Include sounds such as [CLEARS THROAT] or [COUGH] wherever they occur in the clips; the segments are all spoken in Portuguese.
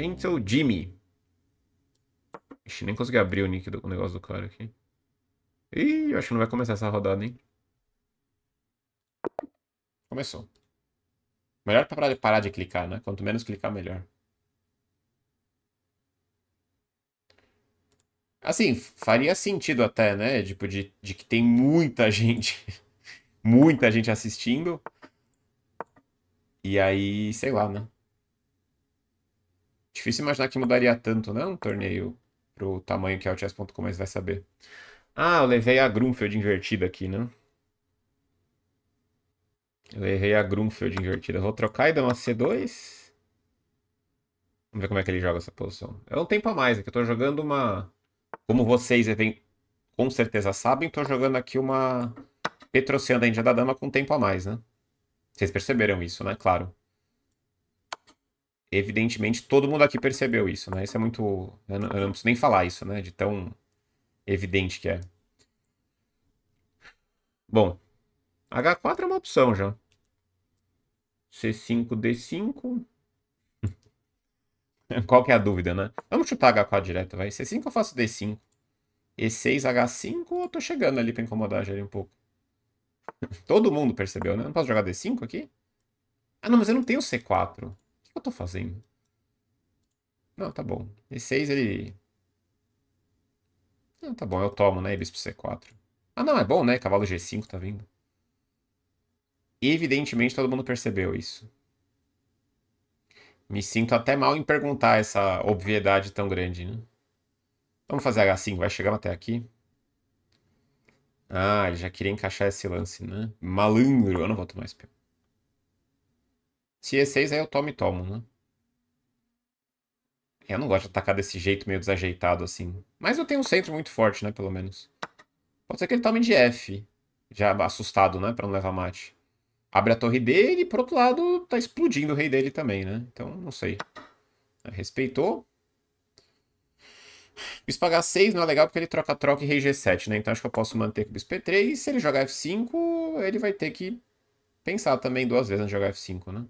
Gentle Jimmy. Ixi, nem consegui abrir o nick do negócio do cara aqui. Ih, acho que não vai começar essa rodada, hein? Começou. Melhor para parar de clicar, né? Quanto menos clicar, melhor. Assim, faria sentido até, né? Tipo, de, de que tem muita [LAUGHS] gente. muita gente assistindo. E aí, sei lá, né? Difícil imaginar que mudaria tanto, né? Um torneio pro tamanho que é o chess.com, mas vai saber. Ah, eu levei a Grunfeld invertida aqui, né? Eu errei a Grunfeld invertida. Vou trocar e dar uma C2. Vamos ver como é que ele joga essa posição. É um tempo a mais, é que eu tô jogando uma... Como vocês com certeza sabem, tô jogando aqui uma Petrociana Índia da Dama com tempo a mais, né? Vocês perceberam isso, né? Claro evidentemente todo mundo aqui percebeu isso, né? Isso é muito. Eu não, eu não preciso nem falar isso, né? De tão evidente que é. Bom, H4 é uma opção já. C5, D5. [LAUGHS] Qual que é a dúvida, né? Vamos chutar H4 direto, vai. C5 eu faço D5. E6, H5, eu tô chegando ali pra incomodar já ali um pouco. [LAUGHS] Todo mundo percebeu, né? Não posso jogar D5 aqui? Ah, não, mas eu não tenho C4 eu tô fazendo? Não, tá bom. E6 ele... Não, tá bom, eu tomo, né? E bispo C4. Ah, não, é bom, né? Cavalo G5 tá vindo. Evidentemente todo mundo percebeu isso. Me sinto até mal em perguntar essa obviedade tão grande, né? Vamos fazer H5, vai chegando até aqui. Ah, ele já queria encaixar esse lance, né? Malandro, eu não volto mais, Pedro. Se é E6 aí eu tomo e tomo, né? Eu não gosto de atacar desse jeito meio desajeitado assim. Mas eu tenho um centro muito forte, né? Pelo menos. Pode ser que ele tome de F. Já assustado, né? Pra não levar mate. Abre a torre dele e por outro lado tá explodindo o rei dele também, né? Então, não sei. É, respeitou. Bispo H6 não é legal porque ele troca troca e rei G7, né? Então acho que eu posso manter com o bispo E3. E se ele jogar F5, ele vai ter que pensar também duas vezes antes de jogar F5, né?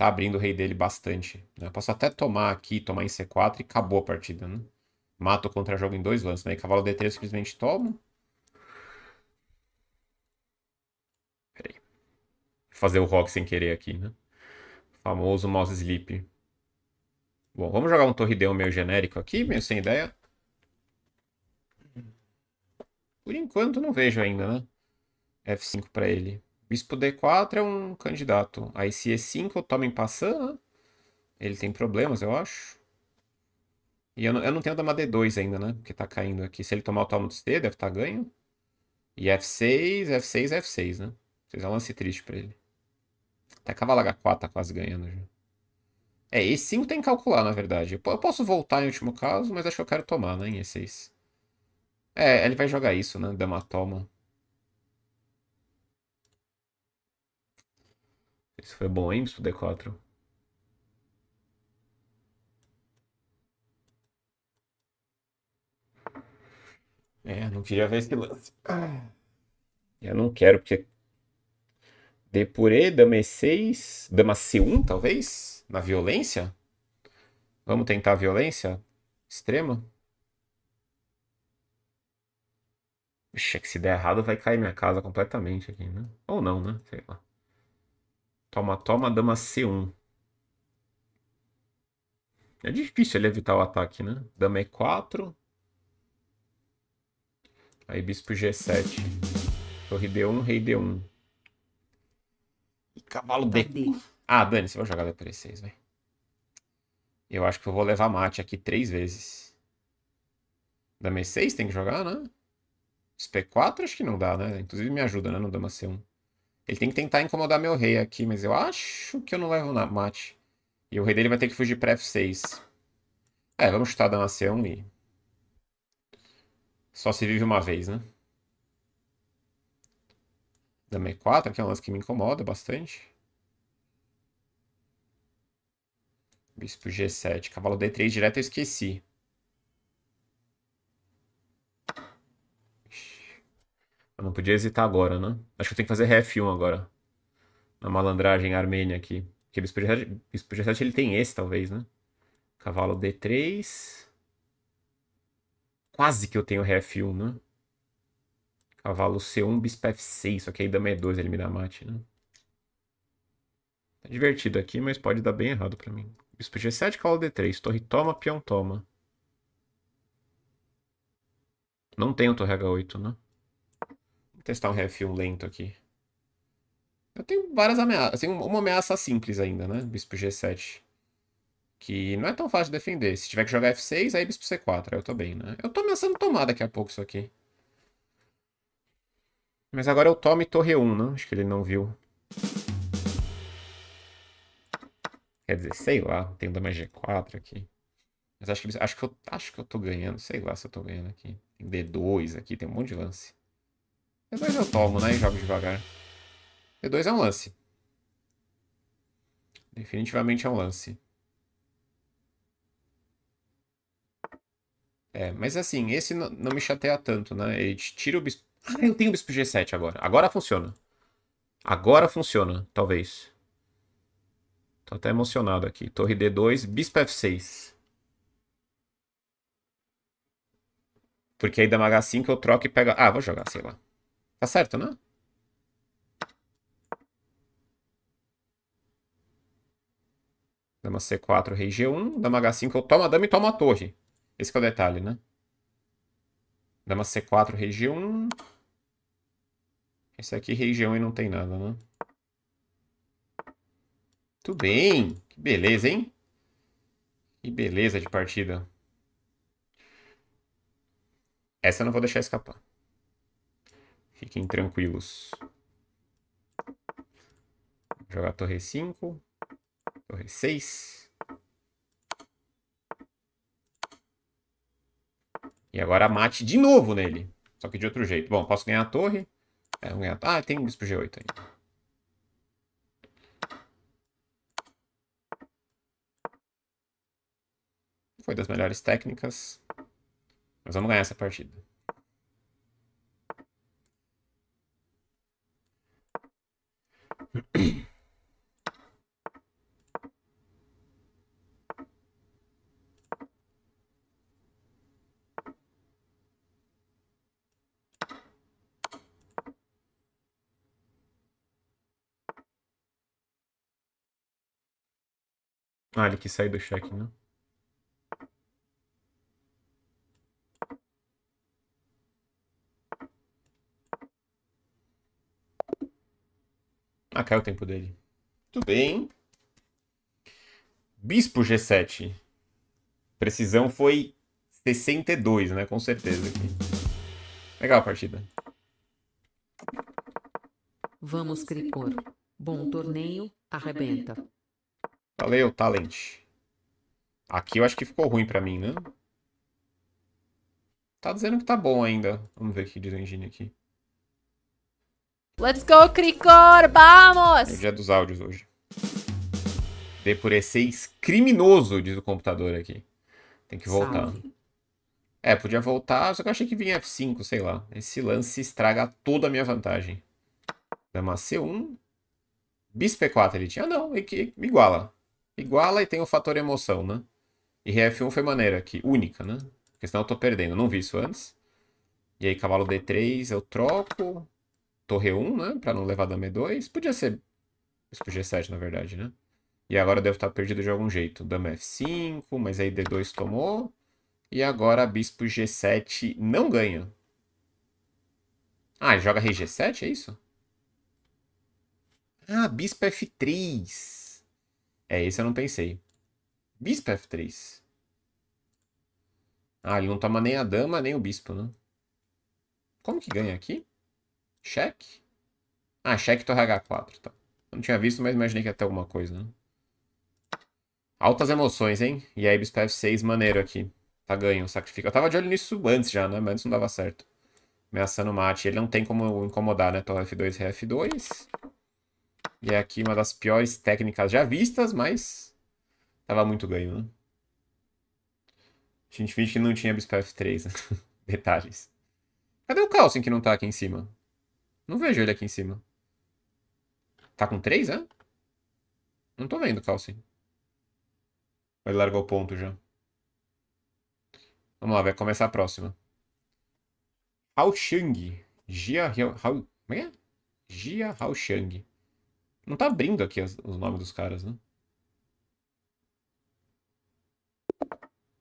tá abrindo o rei dele bastante. Né? Eu posso até tomar aqui, tomar em C4 e acabou a partida, né? Mato o contra-jogo em dois lances, né? cavalo D3 eu simplesmente toma. Peraí. fazer o rock sem querer aqui, né? O famoso mouse sleep. Bom, vamos jogar um torre D1 meio genérico aqui, meio sem ideia. Por enquanto não vejo ainda, né? F5 para ele. Bispo D4 é um candidato. Aí se E5 eu tomo em passando. Né? Ele tem problemas, eu acho. E eu não, eu não tenho dama D2 ainda, né? Porque tá caindo aqui. Se ele tomar o tomo de C, deve estar tá ganho. E F6, F6, F6, né? Vocês é um lance triste pra ele. Até cavalo H4 tá quase ganhando já. É, E5 tem que calcular, na verdade. Eu posso voltar em último caso, mas acho que eu quero tomar, né? Em E6. É, ele vai jogar isso, né? Dama toma. Isso foi bom, hein, pro D4. É, não queria ver esse lance. Eu não quero, porque. E, dama E6, dama C1, talvez? Na violência? Vamos tentar a violência extrema? Ixi, é que se der errado vai cair minha casa completamente aqui, né? Ou não, né? Sei lá. Toma, toma, dama C1. É difícil ele evitar o ataque, né? Dama E4. Aí bispo G7. Torre D1, rei D1. E cavalo ah, D. Tardei. Ah, Dani, você vai jogar D3-6, velho. Eu acho que eu vou levar mate aqui três vezes. Dama E6 tem que jogar, né? P4 acho que não dá, né? Inclusive me ajuda, né? No dama C1. Ele tem que tentar incomodar meu rei aqui, mas eu acho que eu não levo na mate. E o rei dele vai ter que fugir pra F6. É, vamos chutar a dama C1 e... Só se vive uma vez, né? Dama E4, que é um lance que me incomoda bastante. Bispo G7, cavalo D3 direto eu esqueci. Eu não podia hesitar agora, né? Acho que eu tenho que fazer ref 1 agora. Na malandragem armênia aqui. Porque bispo G7, bispo G7 ele tem esse, talvez, né? Cavalo D3. Quase que eu tenho ref 1 né? Cavalo C1, bispo F6. Só que aí dama E2 ele me dá mate, né? Tá divertido aqui, mas pode dar bem errado pra mim. Bispo G7, cavalo D3. Torre toma, peão toma. Não tenho torre H8, né? Vou testar um refil lento aqui. Eu tenho várias ameaças. Eu uma ameaça simples ainda, né? Bispo G7. Que não é tão fácil de defender. Se tiver que jogar F6, aí bispo C4. Aí eu tô bem, né? Eu tô ameaçando tomar daqui a pouco isso aqui. Mas agora eu é tomo e torre 1, né? Acho que ele não viu. Quer dizer, sei lá. Tem dama G4 aqui. Mas acho que, acho, que eu, acho que eu tô ganhando. Sei lá se eu tô ganhando aqui. Tem D2 aqui. Tem um monte de lance. E2 eu tomo, né? E jogo devagar. E2 é um lance. Definitivamente é um lance. É, mas assim, esse não, me chateia tanto, né? Ele tira o bispo... Ah, eu tenho o bispo G7 agora. Agora funciona. Agora funciona, talvez. Tô até emocionado aqui. Torre D2, bispo F6. Porque aí da H5 eu troco e pego... Ah, vou jogar, sei lá. Tá certo, né? Dama C4, rei G1. Dama H5, eu tomo a dama e tomo a torre. Esse é o detalhe, né? Dama C4, rei G1. Esse aqui, rei G1 e não tem nada, né? Tudo bem. Que beleza, hein? Que beleza de partida. Essa eu não vou deixar escapar. Fiquem tranquilos. Vou jogar torre 5. Torre 6. E agora mate de novo nele. Só que de outro jeito. Bom, posso ganhar a torre. É, ganhar... Ah, tem bispo G8 ainda. Foi das melhores técnicas. Mas vamos ganhar essa partida. detalhe que sai do cheque, né? Ah, caiu o tempo dele. Tudo bem. Bispo G7. Precisão foi 62, né? Com certeza. Legal a partida. Vamos, cripor. Bom torneio. Arrebenta. Valeu, Talent. Aqui eu acho que ficou ruim pra mim, né? Tá dizendo que tá bom ainda. Vamos ver o que diz o engine aqui. Let's go, Cricor! Vamos! É dia dos áudios hoje. D por E6 criminoso, diz o computador aqui. Tem que voltar. Salve. É, podia voltar, só que eu achei que vinha F5, sei lá. Esse lance estraga toda a minha vantagem. Dama C1. Bispo E4 ele tinha? Ah, não, iguala iguala e tem o fator emoção, né? E F1 foi maneira aqui, única, né? Porque senão eu tô perdendo, não vi isso antes. E aí cavalo D3 eu troco, torre 1, né? Pra não levar dama E2, podia ser Bispo G7 na verdade, né? E agora eu devo estar tá perdido de algum jeito. Dama F5, mas aí D2 tomou. E agora bispo G7 não ganha. Ah, ele joga rei G7, é isso? Ah, bispo F3. É, esse eu não pensei. Bispo F3. Ah, ele não toma nem a dama, nem o bispo, né? Como que ganha aqui? Cheque? Ah, cheque torre H4, tá. Eu não tinha visto, mas imaginei que ia ter alguma coisa, né? Altas emoções, hein? E aí, bispo F6, maneiro aqui. Tá ganho, sacrifica. Eu tava de olho nisso antes já, né? Mas não dava certo. Ameaçando o mate. Ele não tem como incomodar, né? Torre F2, Rf2. E é aqui uma das piores técnicas já vistas, mas tava muito ganho, né? A gente finge que não tinha bispo F3, né? [LAUGHS] Detalhes. Cadê o Carlsen que não tá aqui em cima? Não vejo ele aqui em cima. Tá com 3, é? Não tô vendo o Carlsen. Ele largou o ponto já. Vamos lá, vai começar a próxima. Haoshang. Jia Hao... Como é? é? Jia Haoshang. Não tá abrindo aqui as, os nomes dos caras, né?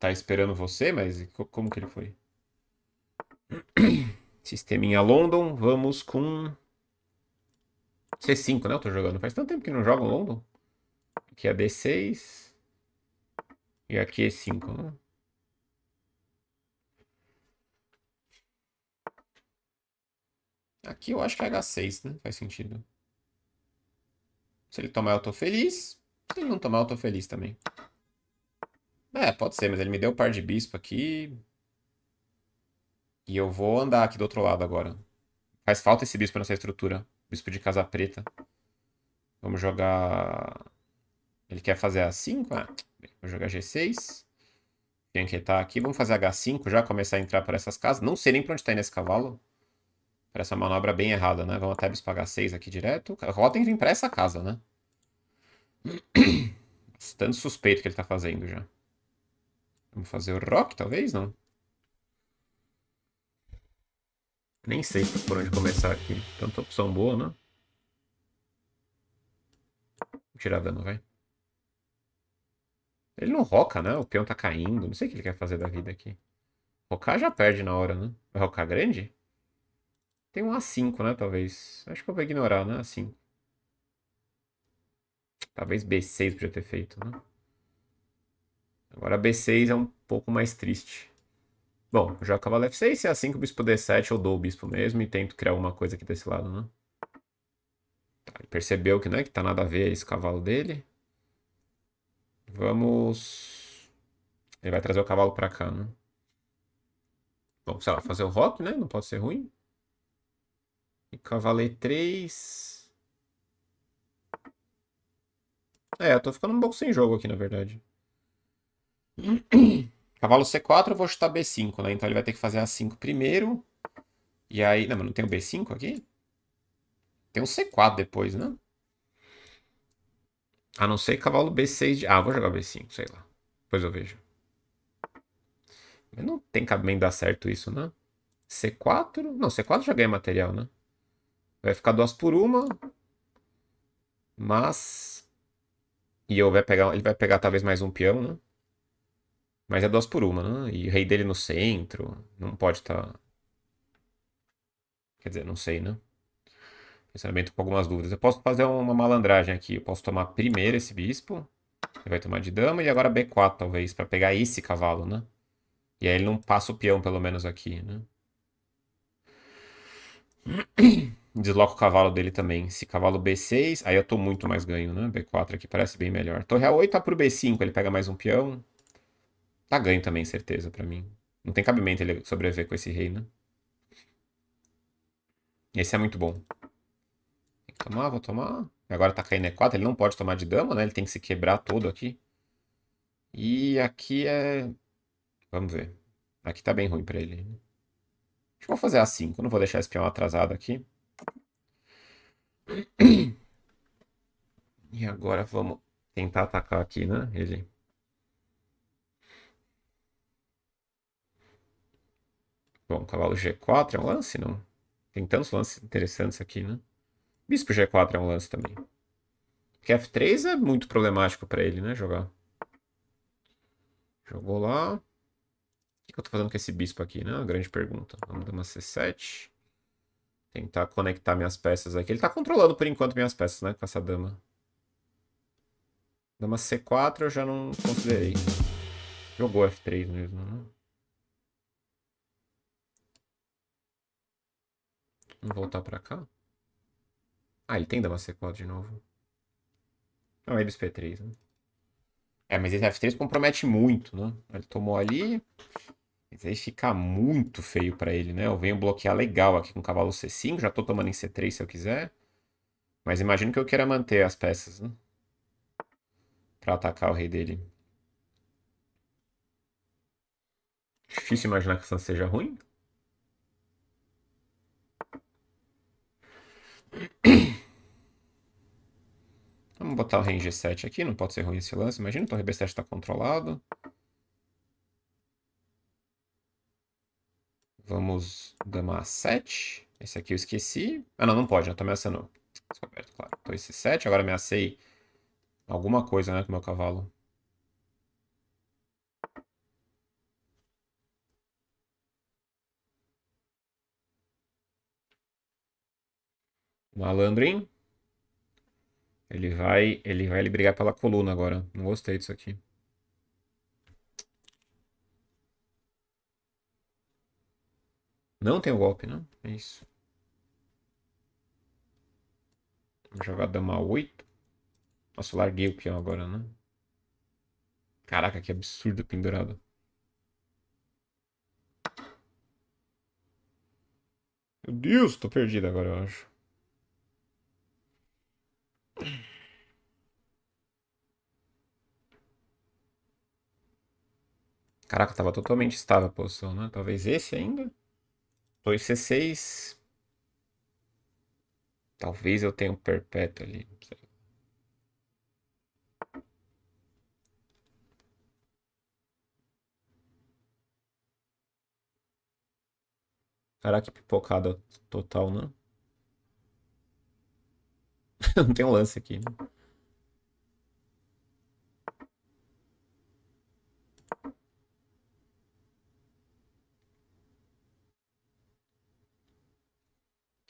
Tá esperando você, mas como que ele foi? [COUGHS] Sisteminha London, vamos com C5, né? Eu tô jogando. Faz tanto tempo que não jogo London. Aqui é D6. E aqui é 5, né? Aqui eu acho que é H6, né? Faz sentido. Se ele tomar, eu tô feliz. Se ele não tomar, eu tô feliz também. É, pode ser, mas ele me deu um par de bispo aqui. E eu vou andar aqui do outro lado agora. Faz falta esse bispo nessa estrutura. Bispo de casa preta. Vamos jogar... Ele quer fazer A5? Ah, vou jogar G6. Tem que estar tá aqui. Vamos fazer H5 já, começar a entrar por essas casas. Não sei nem pra onde tá indo esse cavalo. Para essa manobra bem errada, né? Vamos até pagar 6 aqui direto. que vem para essa casa, né? [CLEARS THROAT] Tanto suspeito que ele está fazendo já. Vamos fazer o rock, talvez? Não. Nem sei por onde começar aqui. Tanta opção boa, né? Vou tirar dano, vai. Ele não roca, né? O peão tá caindo. Não sei o que ele quer fazer da vida aqui. Rocar já perde na hora, né? Vai rocar grande? Tem um A5, né? Talvez. Acho que eu vou ignorar, né? A5. Talvez B6 podia ter feito, né? Agora B6 é um pouco mais triste. Bom, já cavalo F6, se é A5, o bispo D7, eu dou o bispo mesmo e tento criar alguma coisa aqui desse lado, né? Tá, ele percebeu que, né, que tá nada a ver esse cavalo dele. Vamos... Ele vai trazer o cavalo pra cá, né? Bom, sei lá, fazer o rock, né? Não pode ser ruim. E 3. É, eu tô ficando um pouco sem jogo aqui, na verdade. Cavalo C4, eu vou chutar B5, né? Então ele vai ter que fazer A5 primeiro. E aí... Não, mas não tem o B5 aqui? Tem um C4 depois, né? A não ser cavalo B6 de... Ah, vou jogar B5, sei lá. Depois eu vejo. Mas não tem cabimento dar certo isso, né? C4? Não, C4 já ganha material, né? Vai ficar duas por uma. Mas. E eu vai pegar, ele vai pegar talvez mais um peão, né? Mas é duas por uma, né? E o rei dele no centro. Não pode estar. Tá... Quer dizer, não sei, né? Sinceramente, com algumas dúvidas. Eu posso fazer uma malandragem aqui. Eu posso tomar primeiro esse bispo. Ele vai tomar de dama. E agora B4, talvez, para pegar esse cavalo, né? E aí ele não passa o peão, pelo menos, aqui, né? [CLEARS THROAT] Desloco o cavalo dele também. Se cavalo B6, aí eu tô muito mais ganho, né? B4 aqui parece bem melhor. Torre A8 tá pro B5, ele pega mais um peão. Tá ganho também, certeza, pra mim. Não tem cabimento ele sobreviver com esse rei, né? Esse é muito bom. Tem que tomar, vou tomar. Agora tá caindo E4, ele não pode tomar de dama, né? Ele tem que se quebrar todo aqui. E aqui é... Vamos ver. Aqui tá bem ruim pra ele. Acho que vou fazer A5, eu não vou deixar esse peão atrasado aqui. E agora vamos tentar atacar aqui, né? Ele. Bom, cavalo tá G4 é um lance, não? Tem tantos lances interessantes aqui, né? Bispo G4 é um lance também. Porque F3 é muito problemático para ele, né? Jogar. Jogou lá. O que eu tô fazendo com esse bispo aqui, né? Uma grande pergunta. Vamos dar uma C7. Tentar conectar minhas peças aqui. Ele tá controlando por enquanto minhas peças, né? Com essa dama. Dama C4 eu já não considerei. Jogou F3 mesmo, né? Vamos voltar pra cá. Ah, ele tem dama C4 de novo. Não, ele é P3, né? É, mas esse F3 compromete muito, né? Ele tomou ali. Mas aí fica muito feio para ele, né? Eu venho bloquear legal aqui com o cavalo C5, já estou tomando em C3 se eu quiser. Mas imagino que eu queira manter as peças, né? Pra atacar o rei dele. Difícil imaginar que isso seja ruim. Vamos botar o rei em G7 aqui, não pode ser ruim esse lance. Imagina, então o rei B7 está controlado. Vamos dama 7. Esse aqui eu esqueci. Ah, não, não pode, já né? Também ameaçando. não. Descoberto, claro. Então esse 7, agora ameacei alguma coisa, né, com o meu cavalo. Malandro, hein? Ele vai, ele vai ele brigar pela coluna agora. Não gostei disso aqui. Não tem o golpe, não? É isso. Vou jogar dama 8. Nossa, eu larguei o peão agora, né? Caraca, que absurdo pendurado. Meu Deus, tô perdido agora, eu acho. Caraca, tava totalmente estável a posição, né? Talvez esse ainda? Dois C6. Talvez eu tenha um perpétuo ali. Não sei. Caraca, que pipocada total, não [LAUGHS] não tem um lance aqui, né?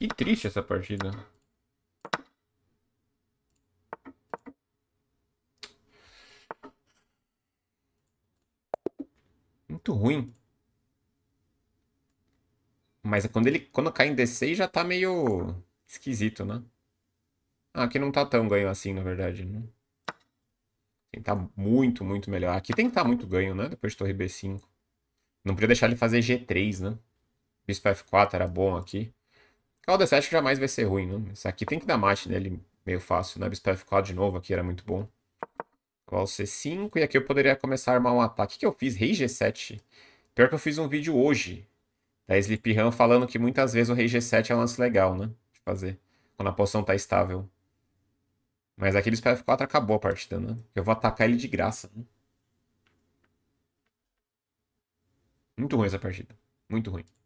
Que triste essa partida. Muito ruim. Mas quando ele quando cai em D6 já tá meio esquisito, né? Ah, aqui não tá tão ganho assim, na verdade. Né? Tem que tá muito, muito melhor. Aqui tem que tá muito ganho, né? Depois de torre B5. Não podia deixar ele fazer G3, né? Bispo F4 era bom aqui. O D7 jamais vai ser ruim, né? Esse aqui tem que dar mate nele meio fácil, né? Bispo F4 de novo aqui era muito bom. Qual C5, e aqui eu poderia começar a armar um ataque. O que eu fiz? Rei G7. Pior que eu fiz um vídeo hoje da Sleep Run falando que muitas vezes o Rei G7 é um lance legal, né? De fazer, quando a posição tá estável. Mas aqui Bispo F4 acabou a partida, né? Eu vou atacar ele de graça, né? Muito ruim essa partida. Muito ruim.